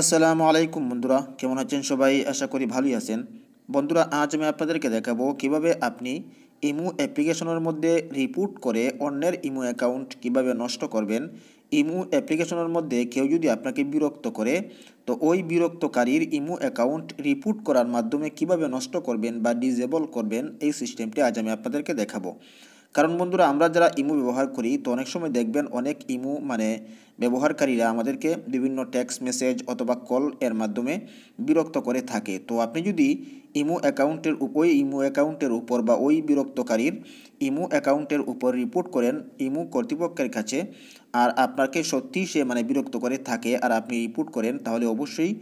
আসসালামু আলাইকুম বন্ধুরা কেমন আছেন সবাই আশা করি ভালোই আছেন বন্ধুরা আজ আমি আপনাদেরকে দেখাবো কিভাবে আপনি ইমু অ্যাপ্লিকেশনের মধ্যে রিপোর্ট করে অন্যের ইমু অ্যাকাউন্ট কিভাবে নষ্ট করবেন ইমু অ্যাপ্লিকেশনের মধ্যে কেউ যদি আপনাকে বিরক্ত করে তো ওই বিরক্তকারীর ইমু অ্যাকাউন্ট রিপোর্ট করার মাধ্যমে কিভাবে নষ্ট করবেন বা ডিজেবল করবেন এই সিস্টেমটি আজ আমি আপনাদেরকে দেখাবো কারণ বন্ধুরা আমরা যারা ইমো ব্যবহার করি তো অনেক সময় দেখবেন অনেক ইমো মানে ব্যবহারকারীরা আমাদেরকে বিভিন্ন টেক্সট মেসেজ অথবা কল এর মাধ্যমে বিরক্ত করে থাকে তো আপনি যদি ইমো অ্যাকাউন্টের ওই ইমো অ্যাকাউন্টের উপর বা ওই বিরক্তকারীর ইমো অ্যাকাউন্টের উপর রিপোর্ট করেন ইমো কর্তৃপক্ষের কাছে আর আপনাকে সত্যি সে মানে বিরক্ত করে থাকে আর আপনি রিপোর্ট করেন তাহলে অবশ্যই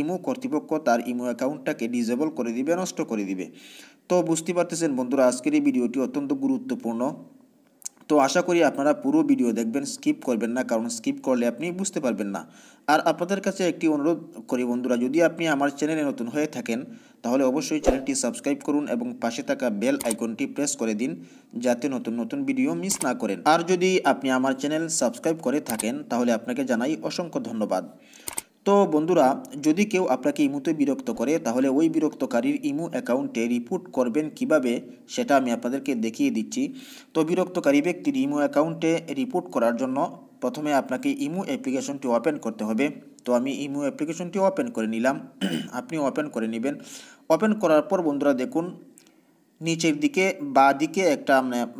ইমো কর্তৃপক্ষ তার ইমো অ্যাকাউন্টটাকে ডিজেবল করে দিবে নষ্ট করে দিবে তো বুঝতে পারতেছেন বন্ধুরা আজকের এই ভিডিওটি অত্যন্ত গুরুত্বপূর্ণ তো আশা করি আপনারা পুরো ভিডিও দেখবেন স্কিপ করবেন না কারণ স্কিপ করলে আপনি বুঝতে পারবেন না আর আপনাদের কাছে একটি অনুরোধ করি বন্ধুরা যদি আপনি আমার চ্যানেলে নতুন হয়ে থাকেন তাহলে অবশ্যই চ্যানেলটি সাবস্ক্রাইব করুন এবং পাশে থাকা বেল আইকনটি প্রেস করে দিন যাতে নতুন নতুন ভিডিও মিস না করেন আর যদি আপনি আমার চ্যানেল সাবস্ক্রাইব করে থাকেন তাহলে আপনাকে জানাই অসংখ্য ধন্যবাদ তো বন্ধুরা যদি কেউ আপনাকে ইমুতে বিরক্ত করে তাহলে ওই বিরক্তকারীর ইমু অ্যাকাউন্টে রিপোর্ট করবেন কিভাবে সেটা আমি আপনাদেরকে দেখিয়ে দিচ্ছি তো বিরক্তকারী ব্যক্তির ইমু অ্যাকাউন্টে রিপোর্ট করার জন্য প্রথমে আপনাকে ইমু অ্যাপ্লিকেশনটি ওপেন করতে হবে তো আমি ইমু অ্যাপ্লিকেশনটি ওপেন করে নিলাম আপনি ওপেন করে নেবেন ওপেন করার পর বন্ধুরা দেখুন নিচের দিকে বা দিকে একটা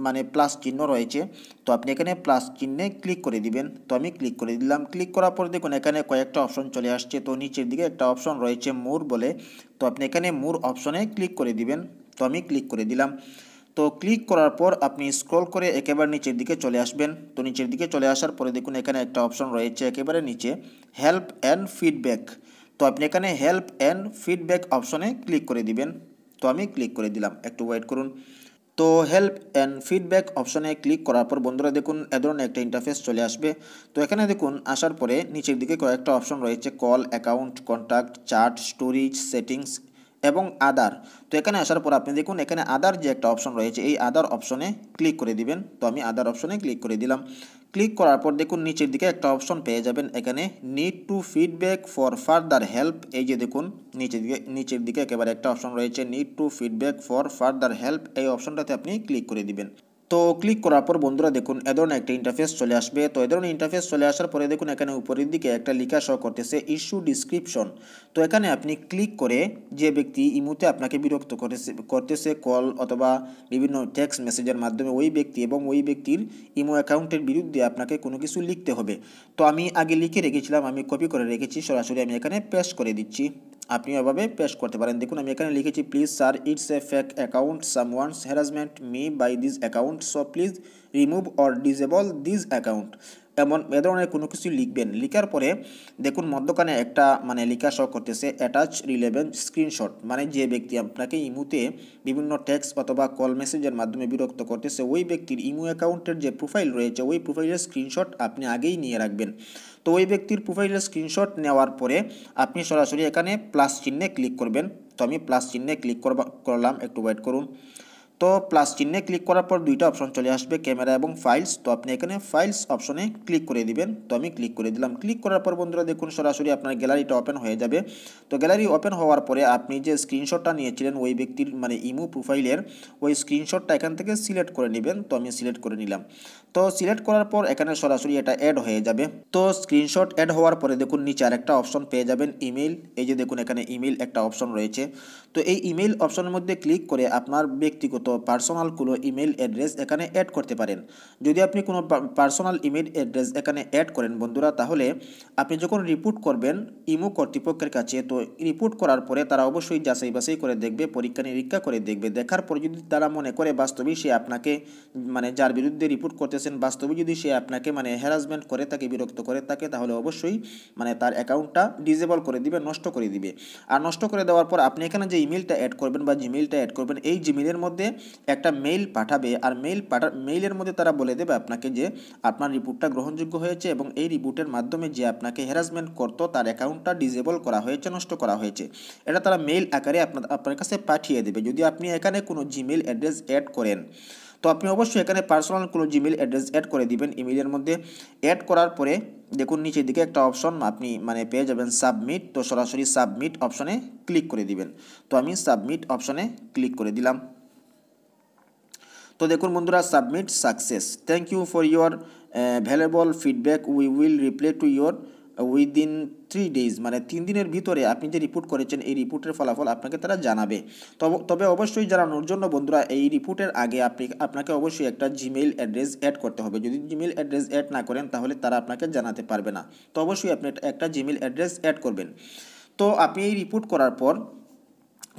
মানে প্লাস মানে চিহ্ন রয়েছে তো আপনি এখানে প্লাস চিহ্নে ক্লিক করে দিবেন তো আমি ক্লিক করে দিলাম ক্লিক করার পর দেখুন এখানে কয়েকটা অপশন চলে আসছে তো নিচের দিকে একটা অপশন রয়েছে মোর বলে তো আপনি এখানে মোর অপশনে ক্লিক করে দিবেন তো আমি ক্লিক করে দিলাম তো ক্লিক করার পর আপনি স্ক্রল করে একেবারে নিচের দিকে চলে আসবেন তো নিচের দিকে চলে আসার পরে দেখুন এখানে একটা অপশন রয়েছে একেবারে নিচে হেল্প অ্যান্ড ফিডব্যাক তো আপনি এখানে হেল্প অ্যান্ড ফিডব্যাক অপশনে ক্লিক করে দিবেন তো আমি ক্লিক করে দিলাম একটু ওয়েট করুন তো হেল্প অ্যান্ড ফিডব্যাক অপশনে ক্লিক করার পর বন্ধুরা দেখুন এ ধরনের একটা ইন্টারফেস চলে আসবে তো এখানে দেখুন আসার পরে নিচের দিকে কয়েকটা অপশন রয়েছে call account contact chart storage settings এবং আদার তো এখানে আসার পর আপনি দেখুন এখানে আদার যে একটা অপশন রয়েছে এই আদার অপশনে ক্লিক করে দিবেন তো আমি আদার অপশনে ক্লিক করে দিলাম ক্লিক করার পর দেখুন নিচের দিকে একটা অপশন পেয়ে যাবেন এখানে need to feedback for further help এই যে দেখুন নিচের দিকে নিচের দিকে একেবারে একটা অপশন রয়েছে need to feedback for further help এই অপশনটাতে আপনি ক্লিক করে দিবেন তো ক্লিক করার পর বন্ধুরা দেখুন এ ধরনের একটা ইন্টারফেস চলে আসবে তো এ ধরনের ইন্টারফেস চলে আসার পরে দেখুন এখানে উপরের দিকে একটা লিখা শো করতেছে ইস্যু ডিসক্রিপশন তো এখানে আপনি ক্লিক করে যে ব্যক্তি মুহূর্তে আপনাকে বিরক্ত করেছে করতেছে কল অথবা বিভিন্ন টেক্সট মেসেজের মাধ্যমে ওই ব্যক্তি এবং ওই ব্যক্তির ইমো অ্যাকাউন্টের বিরুদ্ধে আপনাকে কোনো কিছু লিখতে হবে তো আমি আগে লিখে রেখেছিলাম আমি কপি করে রেখেছি সরাসরি আমি এখানে পেস্ট করে দিচ্ছি আপনি এভাবে পেশ করতে পারেন দেখুন আমি এখানে লিখেছি please sir it's a fake account someone's harassment me by this account so please remove or disable this account এমন এ ধরনের কোনো কিছু লিখবেন লিখার পরে দেখুন মধ্যখানে একটা মানে লিখা শো করতেছে অ্যাটাচ রিলেভেন্ট স্ক্রিনশট মানে যে ব্যক্তি আপনাকে ইমুতে বিভিন্ন টেক্সট অথবা কল মেসেজের মাধ্যমে বিরক্ত করতেছে ওই ব্যক্তির ইমু অ্যাকাউন্টের যে প্রোফাইল রয়েছে ওই প্রোফাইলের স্ক্রিনশট আপনি আগেই নিয়ে রাখবেন তো ওই ব্যক্তির প্রোফাইলের স্ক্রিনশট নেওয়ার পরে আপনি সরাসরি এখানে প্লাস চিহ্নে ক্লিক করবেন তো আমি প্লাস চিহ্নে ক্লিক করবা করলাম একটু ওয়েট করুন তো প্লাস চিহ্নে ক্লিক করার পর দুইটা অপশন চলে আসবে ক্যামেরা এবং ফাইলস তো আপনি এখানে ফাইলস অপশনে ক্লিক করে দিবেন তো আমি ক্লিক করে দিলাম ক্লিক করার পর বন্ধুরা দেখুন সরাসরি আপনার গ্যালারিটা ওপেন হয়ে যাবে তো গ্যালারি ওপেন হওয়ার পরে আপনি যে স্ক্রিনশটটা নিয়েছিলেন ওই ব্যক্তির মানে ইমু প্রোফাইলের ওই স্ক্রিনশটটা এখান থেকে সিলেক্ট করে নেবেন তো আমি সিলেক্ট করে নিলাম তো সিলেক্ট করার পর এখানে সরাসরি এটা অ্যাড হয়ে যাবে তো স্ক্রিনশট অ্যাড হওয়ার পরে দেখুন নিচে আর একটা অপশন পেয়ে যাবেন ইমেল এই যে দেখুন এখানে ইমেল একটা অপশন রয়েছে তো এই ইমেল অপশনের মধ্যে ক্লিক করে আপনার ব্যক্তিগত মতো পার্সোনাল কোনো ইমেল অ্যাড্রেস এখানে অ্যাড করতে পারেন যদি আপনি কোনো পার্সোনাল ইমেল অ্যাড্রেস এখানে অ্যাড করেন বন্ধুরা তাহলে আপনি যখন রিপোর্ট করবেন ইমো কর্তৃপক্ষের কাছে তো রিপোর্ট করার পরে তারা অবশ্যই যাচাই বাছাই করে দেখবে পরীক্ষা নিরীক্ষা করে দেখবে দেখার পর যদি তারা মনে করে বাস্তবে সে আপনাকে মানে যার বিরুদ্ধে রিপোর্ট করতেছেন বাস্তবে যদি সে আপনাকে মানে হ্যারাসমেন্ট করে তাকে বিরক্ত করে তাকে তাহলে অবশ্যই মানে তার অ্যাকাউন্টটা ডিজেবল করে দিবে নষ্ট করে দিবে আর নষ্ট করে দেওয়ার পর আপনি এখানে যে ইমেলটা অ্যাড করবেন বা জিমেলটা অ্যাড করবেন এই জিমেলের মধ্যে একটা মেইল পাঠাবে আর মেইল পাঠা মেইলের মধ্যে তারা বলে দেবে আপনাকে যে আপনার রিপোর্টটা গ্রহণযোগ্য হয়েছে এবং এই রিপোর্টের মাধ্যমে যে আপনাকে হ্যারাসমেন্ট করতো তার অ্যাকাউন্টটা ডিজেবল করা হয়েছে নষ্ট করা হয়েছে এটা তারা মেইল আকারে আপনার আপনার কাছে পাঠিয়ে দেবে যদি আপনি এখানে কোনো জিমেল অ্যাড্রেস অ্যাড করেন তো আপনি অবশ্যই এখানে পার্সোনাল কোনো জিমেল অ্যাড্রেস অ্যাড করে দিবেন ইমেলের মধ্যে অ্যাড করার পরে দেখুন নিচের দিকে একটা অপশন আপনি মানে পেয়ে যাবেন সাবমিট তো সরাসরি সাবমিট অপশনে ক্লিক করে দিবেন তো আমি সাবমিট অপশনে ক্লিক করে দিলাম তো দেখুন বন্ধুরা submit success thank you for your valuable feedback we will reply to your within three days মানে তিন দিনের ভিতরে আপনি যে রিপোর্ট করেছেন এই রিপোর্টের ফলাফল আপনাকে তারা জানাবে তবে অবশ্যই জানানোর জন্য বন্ধুরা এই রিপোর্টের আগে আপনি আপনাকে অবশ্যই একটা জিমেইল অ্যাড্রেস অ্যাড করতে হবে যদি জিমেইল অ্যাড্রেস অ্যাড না করেন তাহলে তারা আপনাকে জানাতে পারবে না তো অবশ্যই আপনি একটা জিমেইল অ্যাড্রেস অ্যাড করবেন তো আপনি এই রিপোর্ট করার পর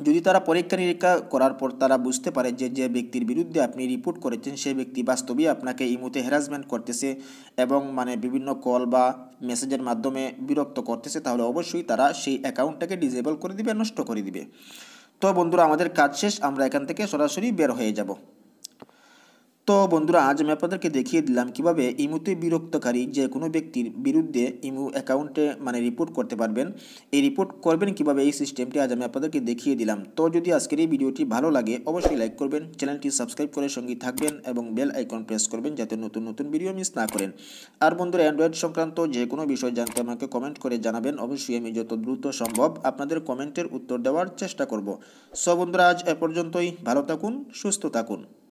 যদি তারা পরীক্ষা নিরীক্ষা করার পর তারা বুঝতে পারে যে যে ব্যক্তির বিরুদ্ধে আপনি রিপোর্ট করেছেন সেই ব্যক্তি বাস্তবে আপনাকে এই মুহূর্তে হ্যারাসমেন্ট করতেছে এবং মানে বিভিন্ন কল বা মেসেজের মাধ্যমে বিরক্ত করতেছে তাহলে অবশ্যই তারা সেই অ্যাকাউন্টটাকে ডিজেবল করে দিবে নষ্ট করে দিবে তো বন্ধুরা আমাদের কাজ শেষ আমরা এখান থেকে সরাসরি বের হয়ে যাব তো বন্ধুরা আজ আমি আপনাদেরকে দেখিয়ে দিলাম কিভাবে ইমুতে বিরক্তকারী যে কোনো ব্যক্তির বিরুদ্ধে ইমু অ্যাকাউন্টে মানে রিপোর্ট করতে পারবেন এই রিপোর্ট করবেন কিভাবে এই সিস্টেমটি আজ আমি আপনাদেরকে দেখিয়ে দিলাম তো যদি আজকের এই ভিডিওটি ভালো লাগে অবশ্যই লাইক করবেন চ্যানেলটি সাবস্ক্রাইব করে সঙ্গে থাকবেন এবং বেল আইকন প্রেস করবেন যাতে নতুন নতুন ভিডিও মিস না করেন আর বন্ধুরা অ্যান্ড্রয়েড সংক্রান্ত যে কোনো বিষয় জানতে আমাকে কমেন্ট করে জানাবেন অবশ্যই আমি যত দ্রুত সম্ভব আপনাদের কমেন্টের উত্তর দেওয়ার চেষ্টা করব সব বন্ধুরা আজ এ পর্যন্তই ভালো থাকুন সুস্থ থাকুন